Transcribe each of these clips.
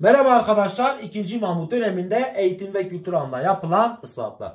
Merhaba arkadaşlar. 2. Mahmut döneminde eğitim ve kültür alanında yapılan ıslahatlar.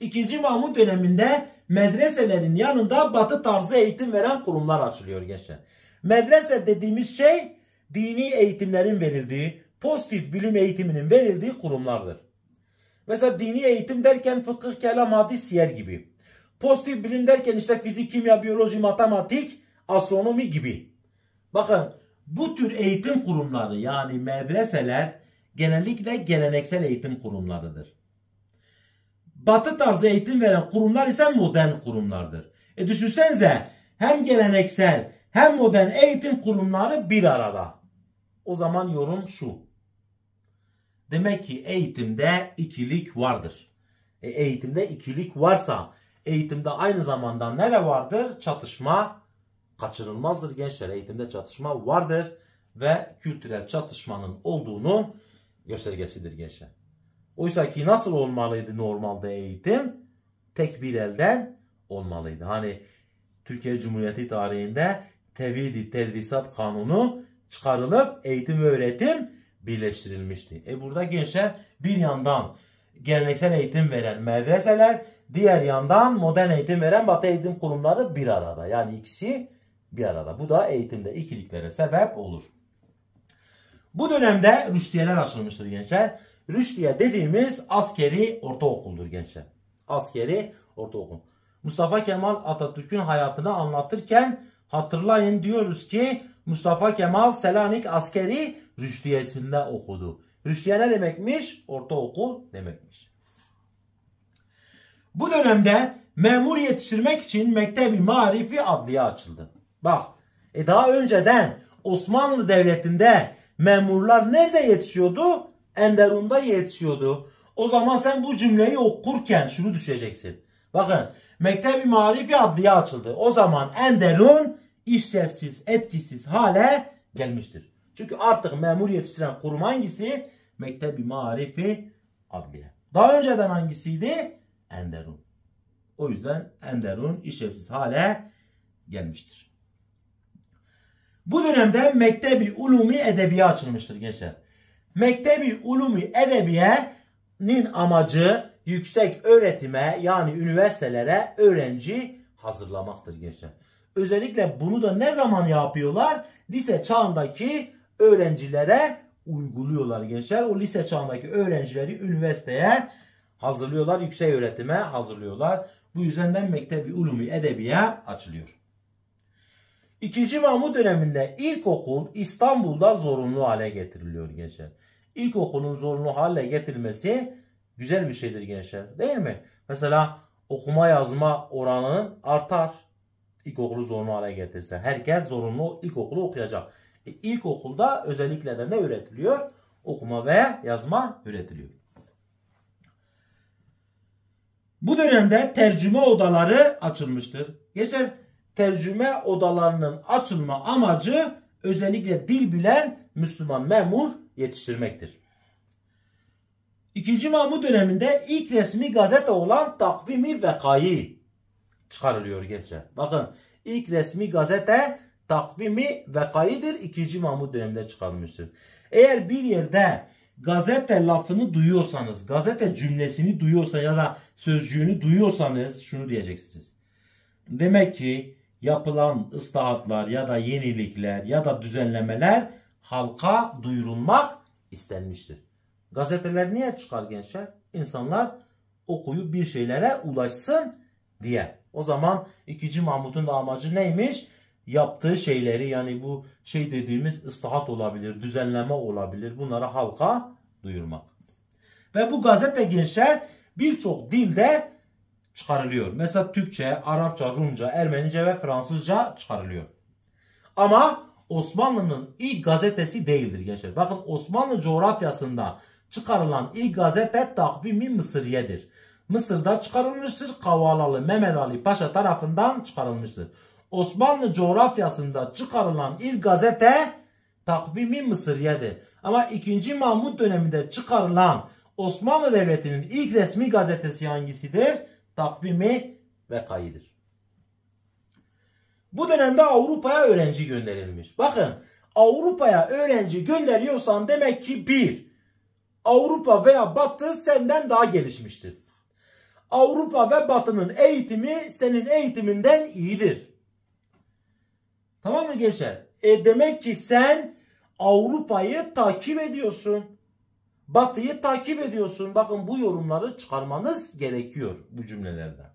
2. Mahmut döneminde medreselerin yanında batı tarzı eğitim veren kurumlar açılıyor gençler. Medrese dediğimiz şey dini eğitimlerin verildiği, pozitif bilim eğitiminin verildiği kurumlardır. Mesela dini eğitim derken fıkıh, kelam, hadis, yer gibi. Pozitif bilim derken işte fizik, kimya, biyoloji, matematik, astronomi gibi. Bakın bu tür eğitim kurumları yani medreseler genellikle geleneksel eğitim kurumlarıdır. Batı tarzı eğitim veren kurumlar ise modern kurumlardır. E düşünsenize hem geleneksel hem modern eğitim kurumları bir arada. O zaman yorum şu. Demek ki eğitimde ikilik vardır. E eğitimde ikilik varsa eğitimde aynı zamanda nere vardır? Çatışma kaçınılmazdır gençler. Eğitimde çatışma vardır ve kültürel çatışmanın olduğunun göstergesidir gençler. Oysa ki nasıl olmalıydı normalde eğitim? Tek bir elden olmalıydı. Hani Türkiye Cumhuriyeti tarihinde tevhidi tedrisat kanunu çıkarılıp eğitim ve öğretim birleştirilmişti. E burada gençler bir yandan geleneksel eğitim veren medreseler, diğer yandan modern eğitim veren batı eğitim kurumları bir arada. Yani ikisi bir arada. Bu da eğitimde ikiliklere sebep olur. Bu dönemde rüştiyeler açılmıştır gençler. Rüştiye dediğimiz askeri ortaokuldur gençler. Askeri ortaokul. Mustafa Kemal Atatürk'ün hayatını anlatırken hatırlayın diyoruz ki Mustafa Kemal Selanik askeri rüştiyesinde okudu. Rüştiye ne demekmiş? Ortaokul demekmiş. Bu dönemde memur yetiştirmek için Mektebi Marifi adliye açıldı. Bak e daha önceden Osmanlı Devleti'nde memurlar nerede yetişiyordu? Enderun'da yetişiyordu. O zaman sen bu cümleyi okurken şunu düşeceksin. Bakın Mektebi Marifi adliye açıldı. O zaman Enderun işlevsiz, etkisiz hale gelmiştir. Çünkü artık memur yetiştiren kurum hangisi? Mektebi Marifi adliye. Daha önceden hangisiydi? Enderun. O yüzden Enderun işlevsiz hale gelmiştir. Bu dönemde Mektebi Ulumi Edebiye açılmıştır gençler. Mektebi Ulumi Edebiye'nin amacı yüksek öğretime yani üniversitelere öğrenci hazırlamaktır gençler. Özellikle bunu da ne zaman yapıyorlar? Lise çağındaki öğrencilere uyguluyorlar gençler. O lise çağındaki öğrencileri üniversiteye hazırlıyorlar, yüksek öğretime hazırlıyorlar. Bu yüzden de Mektebi Ulumi Edebiye açılıyor. İkinci Mahmut döneminde ilkokul İstanbul'da zorunlu hale getiriliyor gençler. İlkokulun zorunlu hale getirilmesi güzel bir şeydir gençler değil mi? Mesela okuma yazma oranının artar. İlkokulu zorunlu hale getirse. Herkes zorunlu ilkokulu okuyacak. E, ilkokulda özellikle de ne üretiliyor? Okuma ve yazma üretiliyor. Bu dönemde tercüme odaları açılmıştır. Gençler tercüme odalarının açılma amacı özellikle dil bilen Müslüman memur yetiştirmektir. İkinci Mahmud döneminde ilk resmi gazete olan Takvimi Vekayi çıkarılıyor gerçi. Bakın ilk resmi gazete Takvimi Vekayi'dir. İkinci Mahmud döneminde çıkarılmıştır. Eğer bir yerde gazete lafını duyuyorsanız, gazete cümlesini duyuyorsa ya da sözcüğünü duyuyorsanız şunu diyeceksiniz. Demek ki yapılan ıslahatlar ya da yenilikler ya da düzenlemeler halka duyurulmak istenmiştir. Gazeteler niye çıkar gençler? İnsanlar okuyup bir şeylere ulaşsın diye. O zaman 2. Mahmut'un da amacı neymiş? Yaptığı şeyleri yani bu şey dediğimiz ıslahat olabilir, düzenleme olabilir. Bunları halka duyurmak. Ve bu gazete gençler birçok dilde çıkarılıyor. Mesela Türkçe, Arapça, Rumca, Ermenice ve Fransızca çıkarılıyor. Ama Osmanlı'nın ilk gazetesi değildir gençler. Bakın Osmanlı coğrafyasında çıkarılan ilk gazete Takvimi Mısır'yedir. Mısır'da çıkarılmıştır. Kavalalı Mehmet Ali Paşa tarafından çıkarılmıştır. Osmanlı coğrafyasında çıkarılan ilk gazete Takvimi Mısır'yedir. Ama 2. Mahmut döneminde çıkarılan Osmanlı Devleti'nin ilk resmi gazetesi hangisidir? takvimi ve kayıdır. Bu dönemde Avrupa'ya öğrenci gönderilmiş. Bakın Avrupa'ya öğrenci gönderiyorsan demek ki bir Avrupa veya Batı senden daha gelişmiştir. Avrupa ve Batı'nın eğitimi senin eğitiminden iyidir. Tamam mı geçer? E demek ki sen Avrupa'yı takip ediyorsun. Batıyı takip ediyorsun. Bakın bu yorumları çıkarmanız gerekiyor bu cümlelerden.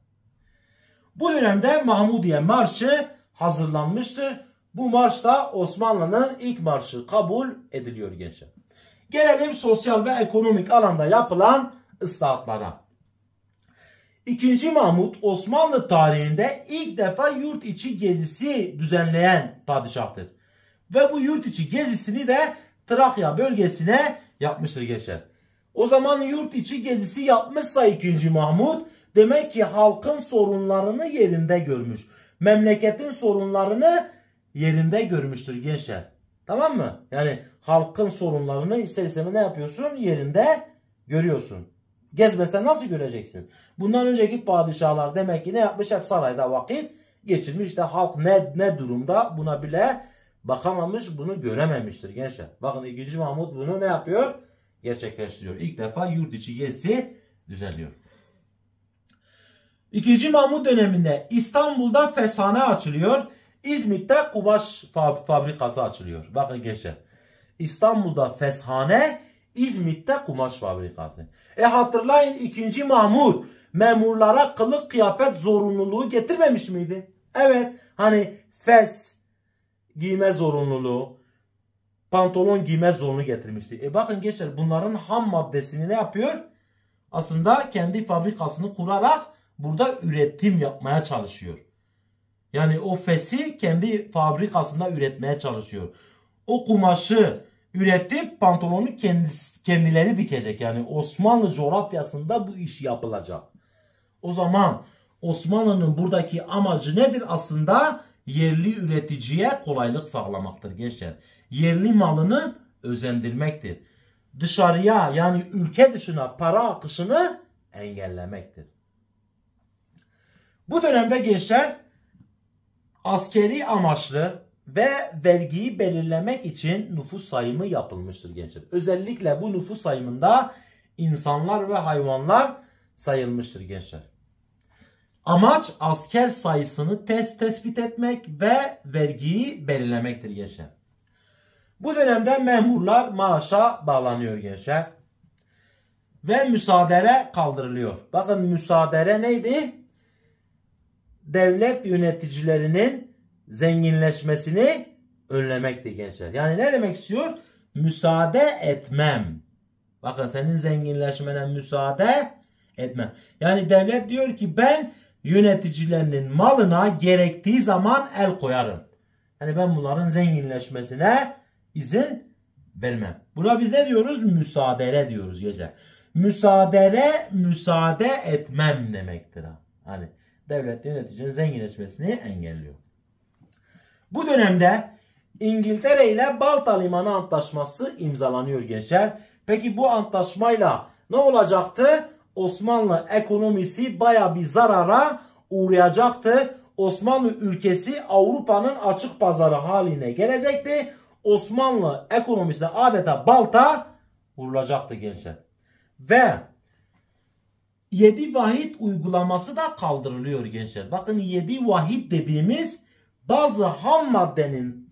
Bu dönemde Mahmudiye Marşı hazırlanmıştır. Bu marş da Osmanlı'nın ilk marşı kabul ediliyor gençler. Gelelim sosyal ve ekonomik alanda yapılan ıslahatlara. İkinci Mahmut Osmanlı tarihinde ilk defa yurt içi gezisi düzenleyen padişahtır. Ve bu yurt içi gezisini de Trakya bölgesine Yapmıştır gençler. O zaman yurt içi gezisi yapmışsa 2. Mahmud demek ki halkın sorunlarını yerinde görmüş. Memleketin sorunlarını yerinde görmüştür gençler. Tamam mı? Yani halkın sorunlarını ister ne yapıyorsun? Yerinde görüyorsun. Gezmesen nasıl göreceksin? Bundan önceki padişahlar demek ki ne yapmış? Hep sarayda vakit geçirmiş. İşte halk ne, ne durumda buna bile bakamamış, bunu görememiştir gençler. Bakın 2. Mahmut bunu ne yapıyor? Gerçekleştiriyor. İlk defa yurt içi gezisi düzenliyor. 2. Mahmut döneminde İstanbul'da fesane açılıyor. İzmit'te kumaş fabrikası açılıyor. Bakın gençler. İstanbul'da feshane, İzmit'te kumaş fabrikası. E hatırlayın 2. Mahmut memurlara kılık kıyafet zorunluluğu getirmemiş miydi? Evet. Hani fes, giyme zorunluluğu, pantolon giyme zorunu getirmişti. E bakın gençler bunların ham maddesini ne yapıyor? Aslında kendi fabrikasını kurarak burada üretim yapmaya çalışıyor. Yani o fesi kendi fabrikasında üretmeye çalışıyor. O kumaşı üretip pantolonu kendisi, kendileri dikecek. Yani Osmanlı coğrafyasında bu iş yapılacak. O zaman Osmanlı'nın buradaki amacı nedir aslında? yerli üreticiye kolaylık sağlamaktır gençler. Yerli malını özendirmektir. Dışarıya yani ülke dışına para akışını engellemektir. Bu dönemde gençler askeri amaçlı ve vergiyi belirlemek için nüfus sayımı yapılmıştır gençler. Özellikle bu nüfus sayımında insanlar ve hayvanlar sayılmıştır gençler. Amaç asker sayısını test tespit etmek ve vergiyi belirlemektir gençler. Bu dönemde memurlar maaşa bağlanıyor gençler. Ve müsaadere kaldırılıyor. Bakın müsaadere neydi? Devlet yöneticilerinin zenginleşmesini önlemekti gençler. Yani ne demek istiyor? Müsaade etmem. Bakın senin zenginleşmene müsaade etmem. Yani devlet diyor ki ben yöneticilerinin malına gerektiği zaman el koyarım. Yani ben bunların zenginleşmesine izin vermem. Buna biz ne diyoruz? müsaadele diyoruz gece. Müsaadele müsaade etmem demektir. Hani devlet yöneticinin zenginleşmesini engelliyor. Bu dönemde İngiltere ile Balta Limanı Antlaşması imzalanıyor gençler. Peki bu antlaşmayla ne olacaktı? Osmanlı ekonomisi baya bir zarara uğrayacaktı. Osmanlı ülkesi Avrupa'nın açık pazarı haline gelecekti. Osmanlı ekonomisine adeta balta vurulacaktı gençler. Ve 7 vahit uygulaması da kaldırılıyor gençler. Bakın 7 vahit dediğimiz bazı ham maddenin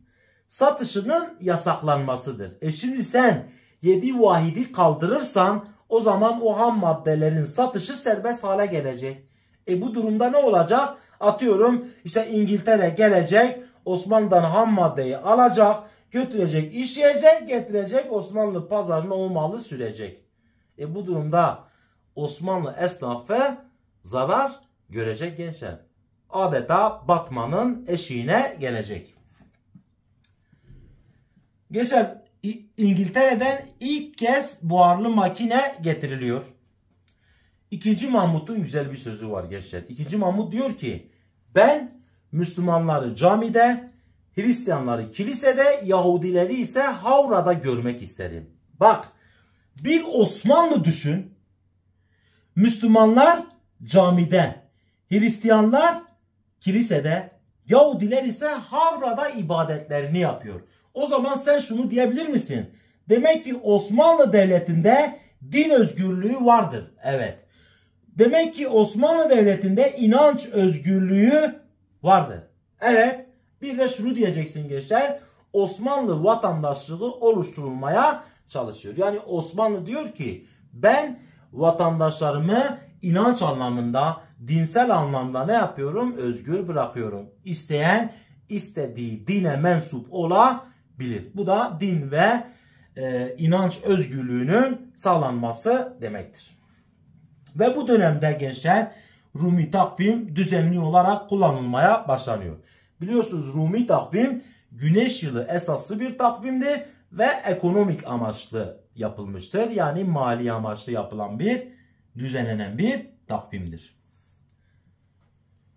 satışının yasaklanmasıdır. E şimdi sen 7 vahidi kaldırırsan o zaman o ham maddelerin satışı serbest hale gelecek. E bu durumda ne olacak? Atıyorum işte İngiltere gelecek Osmanlı'dan ham maddeyi alacak götürecek işleyecek getirecek Osmanlı pazarını o sürecek. E bu durumda Osmanlı esnafı zarar görecek gençler. Adeta batmanın eşiğine gelecek. Gençler İngiltere'den ilk kez buharlı makine getiriliyor. İkinci Mahmut'un güzel bir sözü var gençler. İkinci Mahmut diyor ki ben Müslümanları camide, Hristiyanları kilisede, Yahudileri ise Havra'da görmek isterim. Bak bir Osmanlı düşün. Müslümanlar camide, Hristiyanlar kilisede, Yahudiler ise Havra'da ibadetlerini yapıyor. O zaman sen şunu diyebilir misin? Demek ki Osmanlı Devleti'nde din özgürlüğü vardır. Evet. Demek ki Osmanlı Devleti'nde inanç özgürlüğü vardır. Evet. Bir de şunu diyeceksin gençler. Osmanlı vatandaşlığı oluşturulmaya çalışıyor. Yani Osmanlı diyor ki ben vatandaşlarımı inanç anlamında, dinsel anlamda ne yapıyorum? Özgür bırakıyorum. İsteyen istediği dine mensup ola bilir. Bu da din ve e, inanç özgürlüğünün sağlanması demektir. Ve bu dönemde gençler Rumi takvim düzenli olarak kullanılmaya başlanıyor. Biliyorsunuz Rumi takvim güneş yılı esaslı bir takvimdi ve ekonomik amaçlı yapılmıştır. Yani mali amaçlı yapılan bir düzenlenen bir takvimdir.